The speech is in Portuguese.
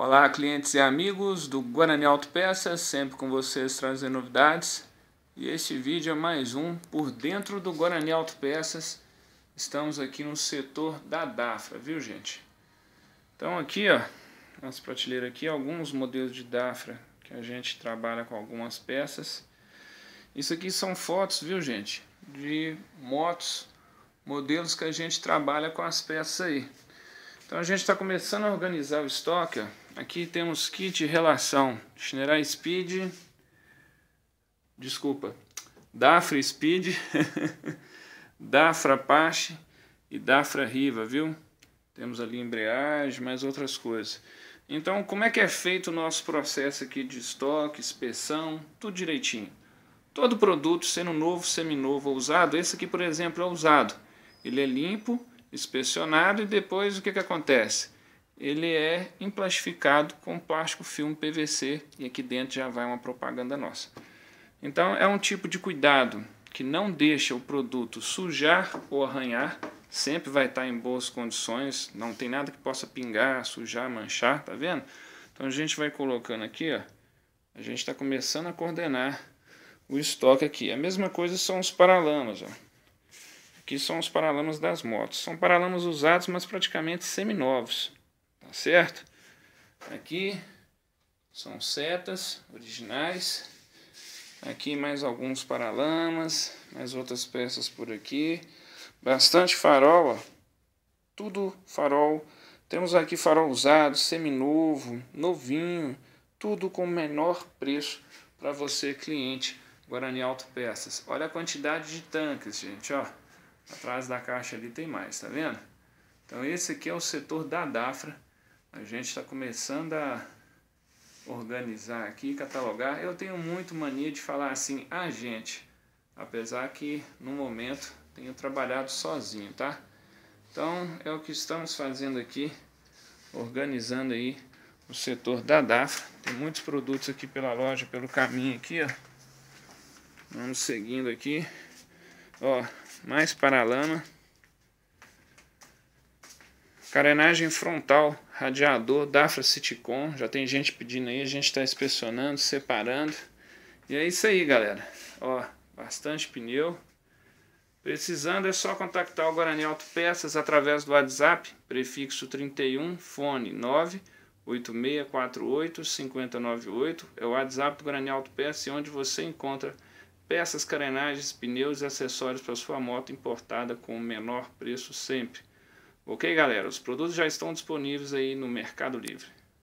Olá, clientes e amigos do Guarani Auto Peças, sempre com vocês trazendo novidades. E este vídeo é mais um por dentro do Guarani Auto Peças. Estamos aqui no setor da Dafra, viu gente? Então aqui, ó, nossa prateleira aqui, alguns modelos de Dafra que a gente trabalha com algumas peças. Isso aqui são fotos, viu gente, de motos, modelos que a gente trabalha com as peças aí. Então a gente está começando a organizar o estoque. Aqui temos kit relação Schneerer Speed, desculpa, Dafra Speed, Dafra Apache e Dafra Riva, viu? Temos ali embreagem, mais outras coisas. Então, como é que é feito o nosso processo aqui de estoque, inspeção, tudo direitinho. Todo produto, sendo novo, seminovo ou usado, esse aqui, por exemplo, é usado. Ele é limpo, inspecionado e depois o que, que acontece? Ele é emplastificado com plástico filme PVC e aqui dentro já vai uma propaganda nossa. Então é um tipo de cuidado que não deixa o produto sujar ou arranhar, sempre vai estar em boas condições, não tem nada que possa pingar, sujar, manchar, tá vendo? Então a gente vai colocando aqui, ó, a gente está começando a coordenar o estoque aqui. A mesma coisa são os paralamas, ó que são os paralamas das motos. São paralamas usados, mas praticamente seminovos, tá certo? Aqui são setas originais. Aqui mais alguns paralamas, mais outras peças por aqui. Bastante farol, ó. Tudo farol. Temos aqui farol usado, seminovo, novinho, tudo com menor preço para você, cliente Guarani Auto Peças. Olha a quantidade de tanques, gente, ó. Atrás da caixa ali tem mais, tá vendo? Então esse aqui é o setor da Dafra. A gente está começando a organizar aqui, catalogar. Eu tenho muito mania de falar assim, a ah, gente, apesar que no momento tenho trabalhado sozinho, tá? Então é o que estamos fazendo aqui, organizando aí o setor da Dafra. Tem muitos produtos aqui pela loja, pelo caminho aqui, ó. Vamos seguindo aqui. Ó, mais para lama carenagem frontal, radiador, Dafra Citicon, já tem gente pedindo aí, a gente está inspecionando, separando, e é isso aí galera, ó, bastante pneu, precisando é só contactar o Guarani peças através do WhatsApp, prefixo 31, fone 9, 5098 é o WhatsApp do Guarani Auto peças onde você encontra peças, carenagens, pneus e acessórios para sua moto importada com o menor preço sempre. Ok, galera? Os produtos já estão disponíveis aí no Mercado Livre.